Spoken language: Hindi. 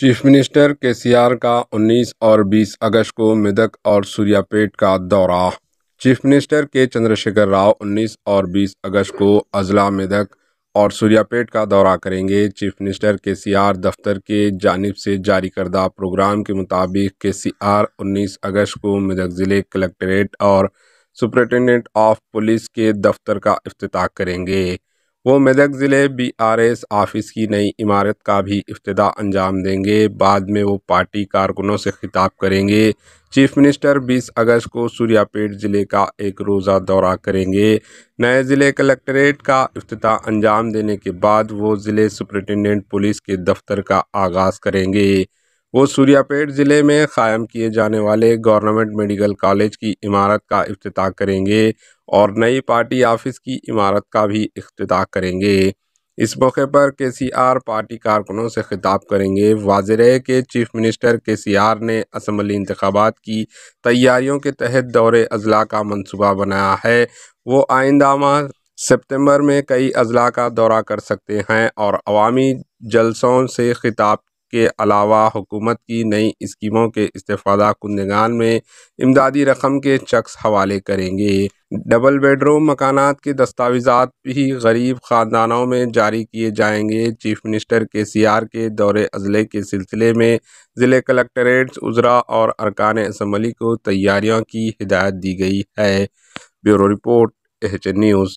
चीफ मिनिस्टर के सी आर का 19 और 20 अगस्त को मेदक और सूर्यापेट का दौरा चीफ मिनिस्टर के चंद्रशेखर राव 19 और 20 अगस्त को अजला मेदक और सूर्यापेट का दौरा करेंगे चीफ मिनिस्टर के सी आर दफ्तर के जानब से जारी करदा प्रोग्राम के मुताबिक के सी आर उन्नीस अगस्त को मेदक ज़िले कलेक्ट्रेट और सुपरिटेंडेंट ऑफ पुलिस के दफ्तर का अफ्ताह करेंगे वो मेदक ज़िले बी आर एस ऑफिस की नई इमारत का भी अफ्तः अंजाम देंगे बाद में वो पार्टी कारकुनों से खिताब करेंगे चीफ मिनिस्टर 20 अगस्त को सूर्यापेट ज़िले का एक रोज़ा दौरा करेंगे नए ज़िले कलेक्ट्रेट का अफ्ताह अंजाम देने के बाद वो ज़िले सुप्रिटेंडेंट पुलिस के दफ्तर का आगाज़ करेंगे वो सूर्यापेट ज़िले में क़ायम किए जाने वाले गवर्नमेंट मेडिकल कॉलेज की इमारत का अफ्ताह करेंगे और नई पार्टी ऑफिस की इमारत का भी अफ्ताह करेंगे इस मौके पर के सी आर पार्टी कारकुनों से खिताब करेंगे वाजर के चीफ मिनिस्टर के सी आर ने असम्बली इंतबात की तैयारियों के तहत दौरे अजला का मनसूबा बनाया है वो आइंदा माह सितंबर में कई अजला का दौरा कर सकते हैं और अवामी जलसों से खिताब के अलावा हुकूमत की नई स्कीमों के इस्ता कुंदगान में इमदादी रकम के चक्स हवाले करेंगे डबल बेडरूम मकानात के दस्तावेजात भी गरीब ख़ानदानों में जारी किए जाएंगे चीफ मिनिस्टर के सी आर के दौरे अजले के सिलसिले में ज़िले कलेक्ट्रेट्स उजरा और अरकान इसम्बली को तैयारियों की हिदायत दी गई है ब्यूरो रिपोर्ट एच न्यूज़